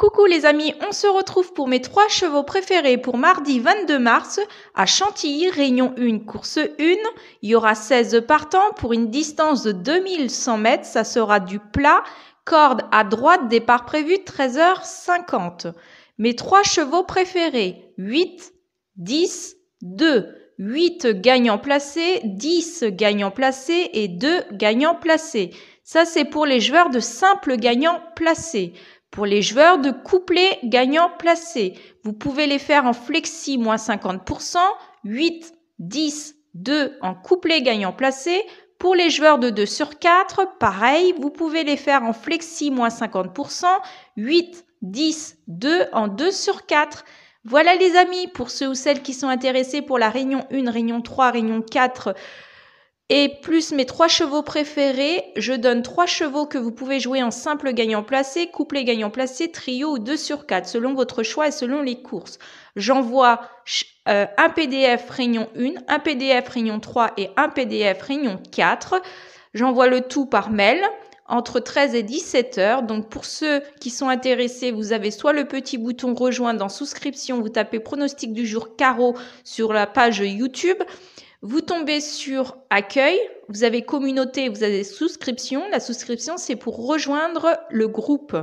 Coucou les amis, on se retrouve pour mes trois chevaux préférés pour mardi 22 mars à Chantilly, Réunion 1, course 1. Il y aura 16 partants pour une distance de 2100 mètres, ça sera du plat, corde à droite, départ prévu 13h50. Mes trois chevaux préférés, 8, 10, 2. 8 gagnants placés, 10 gagnants placés et 2 gagnants placés. Ça c'est pour les joueurs de simples gagnants placés. Pour les joueurs de couplet gagnant placé, vous pouvez les faire en flexi moins 50%, 8, 10, 2 en couplet gagnant placé. Pour les joueurs de 2 sur 4, pareil, vous pouvez les faire en flexi moins 50%, 8, 10, 2 en 2 sur 4. Voilà les amis, pour ceux ou celles qui sont intéressés pour la réunion 1, réunion 3, réunion 4, et plus mes trois chevaux préférés, je donne trois chevaux que vous pouvez jouer en simple gagnant placé, couplet gagnant placé, trio ou deux sur quatre, selon votre choix et selon les courses. J'envoie euh, un PDF réunion 1, un PDF réunion 3 et un PDF réunion 4. J'envoie le tout par mail entre 13 et 17 heures. Donc pour ceux qui sont intéressés, vous avez soit le petit bouton rejoindre dans souscription, vous tapez pronostic du jour carreau sur la page YouTube. Vous tombez sur accueil, vous avez communauté, vous avez souscription. La souscription, c'est pour rejoindre le groupe.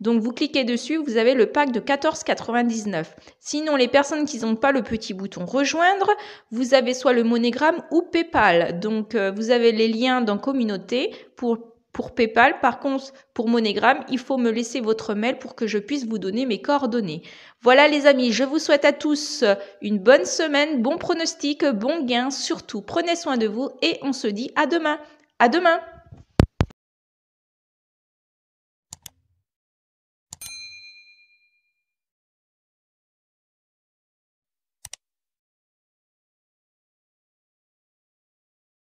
Donc vous cliquez dessus, vous avez le pack de 14,99. Sinon, les personnes qui n'ont pas le petit bouton rejoindre, vous avez soit le monogramme ou PayPal. Donc euh, vous avez les liens dans communauté pour pour PayPal, par contre, pour Monogramme, il faut me laisser votre mail pour que je puisse vous donner mes coordonnées. Voilà les amis, je vous souhaite à tous une bonne semaine, bon pronostic, bon gain, surtout prenez soin de vous et on se dit à demain. À demain